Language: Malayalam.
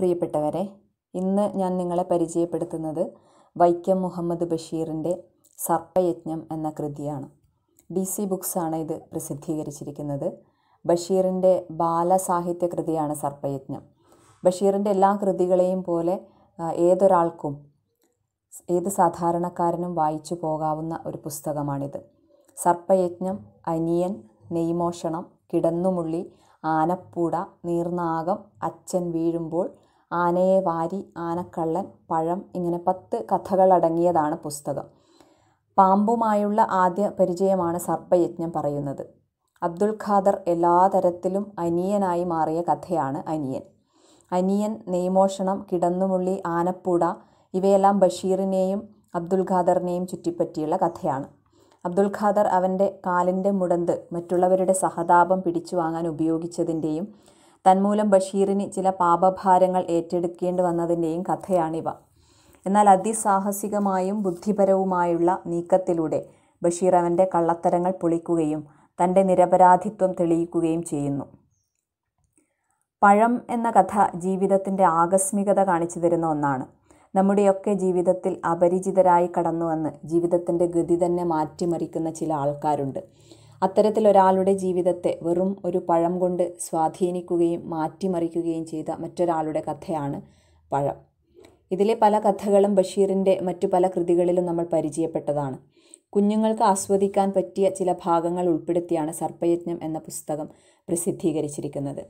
പ്രിയപ്പെട്ടവരെ ഇന്ന് ഞാൻ നിങ്ങളെ പരിചയപ്പെടുത്തുന്നത് വൈക്കം മുഹമ്മദ് ബഷീറിൻ്റെ സർപ്പയജ്ഞം എന്ന കൃതിയാണ് ഡി സി ബുക്സാണ് ഇത് പ്രസിദ്ധീകരിച്ചിരിക്കുന്നത് ബഷീറിൻ്റെ ബാലസാഹിത്യ കൃതിയാണ് സർപ്പയജ്ഞം ബഷീറിൻ്റെ എല്ലാ കൃതികളെയും പോലെ ഏതൊരാൾക്കും ഏത് സാധാരണക്കാരനും വായിച്ചു പോകാവുന്ന ഒരു പുസ്തകമാണിത് സർപ്പയജ്ഞം അനിയൻ നെയ്മോഷണം കിടന്നുമുള്ളി ആനപ്പൂട നീർനാഗം അച്ഛൻ വീഴുമ്പോൾ ആനയെ വാരി ആനക്കള്ളൻ പഴം ഇങ്ങനെ പത്ത് കഥകളടങ്ങിയതാണ് പുസ്തകം പാമ്പുമായുള്ള ആദ്യ പരിചയമാണ് സർപ്പയജ്ഞം പറയുന്നത് അബ്ദുൽ ഖാദർ എല്ലാ തരത്തിലും അനിയനായി മാറിയ കഥയാണ് അനിയൻ അനിയൻ നെയ്മോഷണം കിടന്നുമുള്ളി ആനപ്പൂട ഇവയെല്ലാം ബഷീറിനെയും അബ്ദുൽ ഖാദറിനെയും ചുറ്റിപ്പറ്റിയുള്ള കഥയാണ് അബ്ദുൽ ഖാദർ അവൻ്റെ കാലിൻ്റെ മുടന്ത് മറ്റുള്ളവരുടെ സഹതാപം പിടിച്ചു വാങ്ങാൻ ഉപയോഗിച്ചതിൻ്റെയും തന്മൂലം ബഷീറിന് ചില പാപഭാരങ്ങൾ ഏറ്റെടുക്കേണ്ടി വന്നതിൻ്റെയും കഥയാണിവ എന്നാൽ അതിസാഹസികമായും ബുദ്ധിപരവുമായുള്ള നീക്കത്തിലൂടെ ബഷീർ അവൻ്റെ കള്ളത്തരങ്ങൾ പൊളിക്കുകയും തൻ്റെ നിരപരാധിത്വം തെളിയിക്കുകയും ചെയ്യുന്നു പഴം എന്ന കഥ ജീവിതത്തിൻ്റെ ആകസ്മികത കാണിച്ചു തരുന്ന ഒന്നാണ് നമ്മുടെയൊക്കെ ജീവിതത്തിൽ അപരിചിതരായി കടന്നുവന്ന് ജീവിതത്തിൻ്റെ ഗതി തന്നെ മാറ്റിമറിക്കുന്ന ചില ആൾക്കാരുണ്ട് അത്തരത്തിലൊരാളുടെ ജീവിതത്തെ വെറും ഒരു പഴം കൊണ്ട് സ്വാധീനിക്കുകയും മാറ്റിമറിക്കുകയും ചെയ്ത മറ്റൊരാളുടെ കഥയാണ് പഴം ഇതിലെ പല കഥകളും ബഷീറിൻ്റെ മറ്റു പല കൃതികളിലും നമ്മൾ പരിചയപ്പെട്ടതാണ് കുഞ്ഞുങ്ങൾക്ക് ആസ്വദിക്കാൻ പറ്റിയ ചില ഭാഗങ്ങൾ ഉൾപ്പെടുത്തിയാണ് സർപ്പയജ്ഞം എന്ന പുസ്തകം പ്രസിദ്ധീകരിച്ചിരിക്കുന്നത്